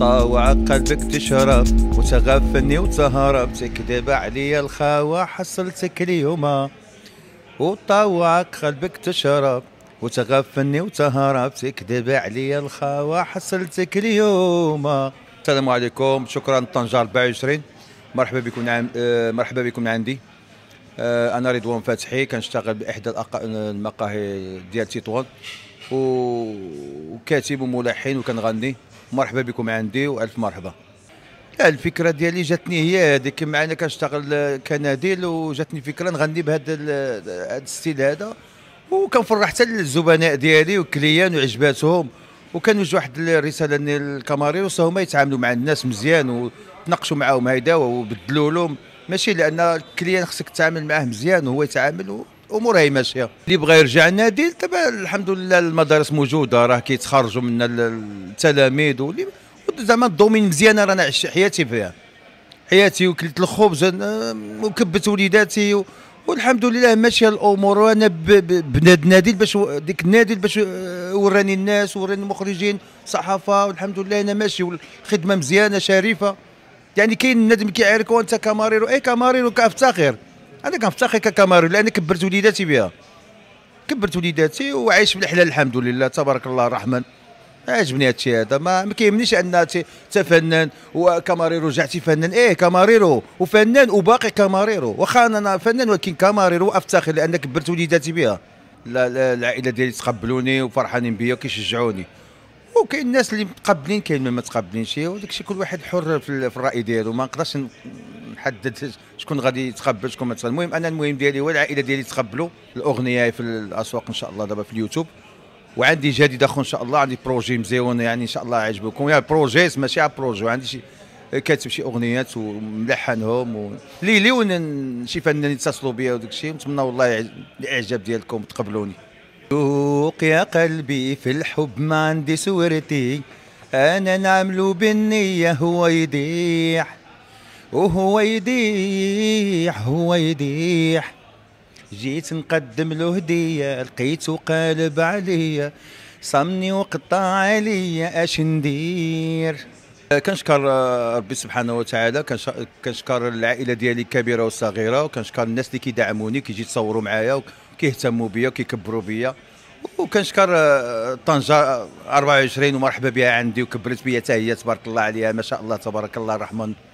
طوع قلبك تشرب وتغفلني وتهرب تكذب عليا الخاوة حصلتك اليوم وطوع قلبك تشرب وتغفلني وتهرب تكذب عليا الخاوة حصلتك اليوم السلام عليكم شكرا طنجة 24 مرحبا بكم عن... آه، مرحبا بكم عندي آه، انا رضوان فتحي كنشتغل باحدى المقاهي ديال تطوان وكاتب وملحن وكنغني مرحبا بكم عندي والف مرحبا الفكره ديالي جاتني هي هذيك مع انا كنشتغل كناديل وجاتني فكره نغني بهذا هذا الستيل هذا وكنفرح حتى للزبناء ديالي والكليان وعجباتهم وجه واحد الرساله الكاماريوس هما يتعاملوا مع الناس مزيان وتناقشوا معاهم هيدا وبدلوا لهم ماشي لان الكليان خصك تتعامل معاه مزيان وهو يتعامل الامور هي ماشيه اللي بغى يرجع النادي تبع الحمد لله المدارس موجوده راه كيتخرجوا من التلاميذ واللي زعما الدومين مزيانه رانا عشت حياتي فيها حياتي وكلت الخبز آه، وكبت وليداتي والحمد لله ماشيه الامور وانا بناد نادي باش ديك النادي باش آه، وراني الناس وراني المخرجين صحافه والحمد لله انا ماشي والخدمه مزيانه شريفه يعني كاين الندم كيعيرك وانت كمارير اي كمارير وكافتخر انا كنفتخر ككاميرون لان كبرت وليداتي بها كبرت وليداتي وعايش بالحلال الحمد لله تبارك الله الرحمن عجبني هادشي هذا ما, ما كيهمنيش ان انت فنان وكاماريرو رجعتي فنان ايه كاماريرو وفنان وباقي كاماريرو واخا انا فنان ولكن كاماريرو افتخر لان كبرت وليداتي بها العائله ديالي تقبلوني وفرحانين بيا وكيشجعوني وكاين الناس اللي متقبلين كاين اللي ما متقبلينش وداك الشيء كل واحد حر في الراي ديالو ما نقدرش حددت شكون غادي يتقبل شكون مثلا المهم انا المهم ديالي هو العائله ديالي تقبلوا الاغنيه في الاسواق ان شاء الله دابا في اليوتيوب وعندي جديد اخو ان شاء الله عندي بروجي مزيون يعني ان شاء الله يعجبكم يا بروجي ماشي على بروجي عندي شي كاتب شي اغنيات وملحنهم ليلي لي لي شي فنانين يتصلوا بيا وداك الشيء نتمنى والله الاعجاب ديالكم تقبلوني ذوق يا قلبي في الحب ما عندي سورتي انا نعملو بالنيه هو يضيع وهو يديح هو يديح جيت نقدم له هدية لقيته قالب عليا صمني وقطع عليا اش ندير كنشكر ربي سبحانه وتعالى كنشكر العائله ديالي الكبيره والصغيره وكنشكر الناس اللي كيدعموني كيجي يتصوروا معايا وكيهتموا بيا وكيكبروا بيا وكنشكر طنجه 24 ومرحبا بها عندي وكبرت بيا حتى هي تبارك الله عليها ما شاء الله تبارك الله الرحمن